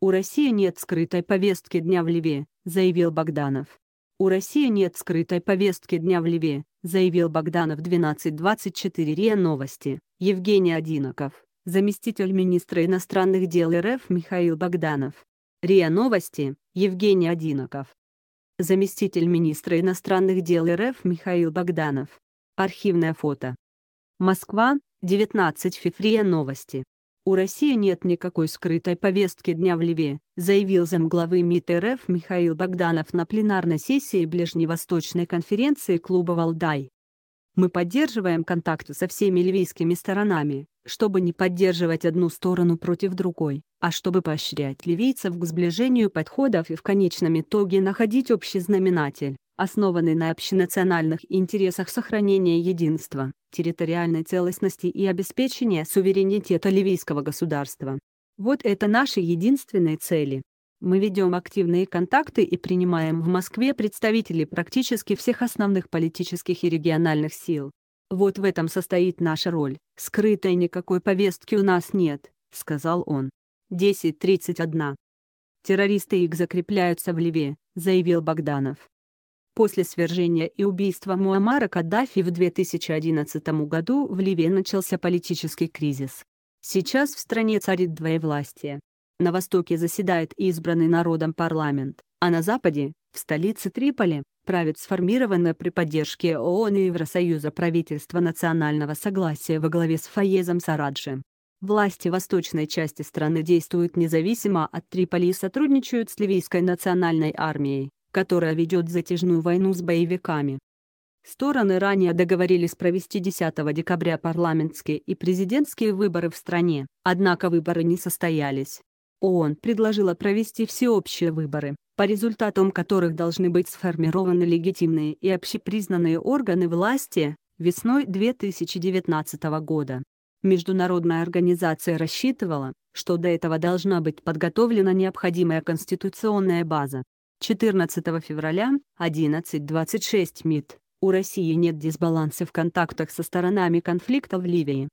«У России нет скрытой повестки дня в Ливе», — заявил Богданов. «У России нет скрытой повестки дня в Ливе», — заявил Богданов 12.24 РИА Новости, Евгений Одиноков, заместитель министра иностранных дел РФ Михаил Богданов. РИА Новости, Евгений Одиноков. Заместитель министра иностранных дел РФ Михаил Богданов. Архивное фото. Москва, 19 февраля новости. У России нет никакой скрытой повестки дня в Ливе, заявил замглавы МИД РФ Михаил Богданов на пленарной сессии Ближневосточной конференции клуба «Валдай». Мы поддерживаем контакты со всеми ливийскими сторонами, чтобы не поддерживать одну сторону против другой, а чтобы поощрять ливийцев к сближению подходов и в конечном итоге находить общий знаменатель, основанный на общенациональных интересах сохранения единства территориальной целостности и обеспечения суверенитета ливийского государства. Вот это наши единственные цели. Мы ведем активные контакты и принимаем в Москве представителей практически всех основных политических и региональных сил. Вот в этом состоит наша роль, скрытой никакой повестки у нас нет, сказал он. 10.31. Террористы их закрепляются в Ливе, заявил Богданов. После свержения и убийства Муаммара Каддафи в 2011 году в Ливии начался политический кризис. Сейчас в стране царит двоевластие. На востоке заседает избранный народом парламент, а на западе, в столице Триполи, правит сформированное при поддержке ООН и Евросоюза правительство национального согласия во главе с Фаезом Сараджи. Власти восточной части страны действуют независимо от Триполи и сотрудничают с ливийской национальной армией которая ведет затяжную войну с боевиками. Стороны ранее договорились провести 10 декабря парламентские и президентские выборы в стране, однако выборы не состоялись. ООН предложила провести всеобщие выборы, по результатам которых должны быть сформированы легитимные и общепризнанные органы власти, весной 2019 года. Международная организация рассчитывала, что до этого должна быть подготовлена необходимая конституционная база, 14 февраля, 11.26 МИД. У России нет дисбаланса в контактах со сторонами конфликта в Ливии.